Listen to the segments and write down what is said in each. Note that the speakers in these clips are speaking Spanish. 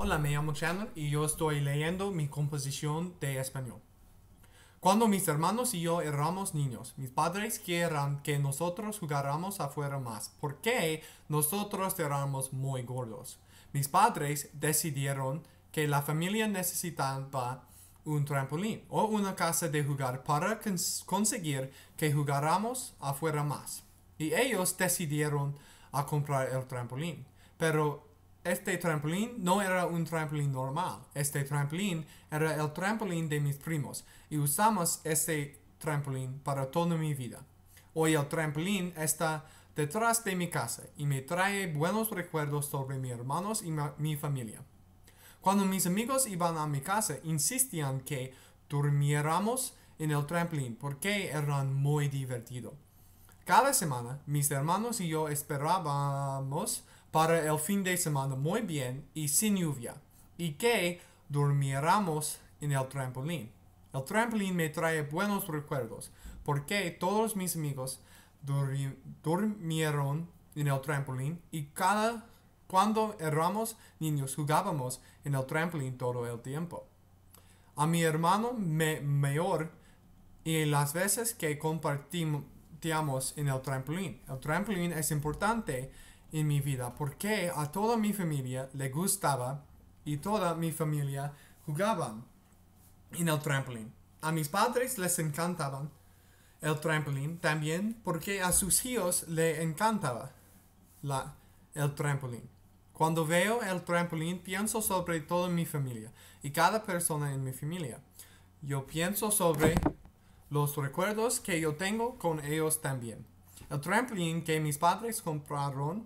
Hola, me llamo Chandler y yo estoy leyendo mi composición de español. Cuando mis hermanos y yo éramos niños, mis padres querían que nosotros jugáramos afuera más, porque nosotros éramos muy gordos. Mis padres decidieron que la familia necesitaba un trampolín o una casa de jugar para conseguir que jugáramos afuera más. Y ellos decidieron a comprar el trampolín. Pero este trampolín no era un trampolín normal. Este trampolín era el trampolín de mis primos y usamos este trampolín para toda mi vida. Hoy el trampolín está detrás de mi casa y me trae buenos recuerdos sobre mis hermanos y mi familia. Cuando mis amigos iban a mi casa, insistían que durmiéramos en el trampolín porque eran muy divertido. Cada semana, mis hermanos y yo esperábamos para el fin de semana muy bien y sin lluvia, y que durmiéramos en el trampolín. El trampolín me trae buenos recuerdos, porque todos mis amigos durmieron en el trampolín y cada cuando éramos niños jugábamos en el trampolín todo el tiempo. A mi hermano me mayor y las veces que compartíamos en el trampolín. El trampolín es importante en mi vida porque a toda mi familia le gustaba y toda mi familia jugaban en el trampolín. A mis padres les encantaba el trampolín también porque a sus hijos le encantaba la, el trampolín. Cuando veo el trampolín pienso sobre toda mi familia y cada persona en mi familia. Yo pienso sobre los recuerdos que yo tengo con ellos también. El trampolín que mis padres compraron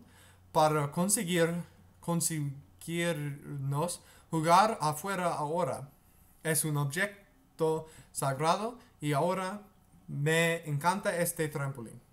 para conseguir conseguirnos jugar afuera ahora. Es un objeto sagrado y ahora me encanta este trampolín.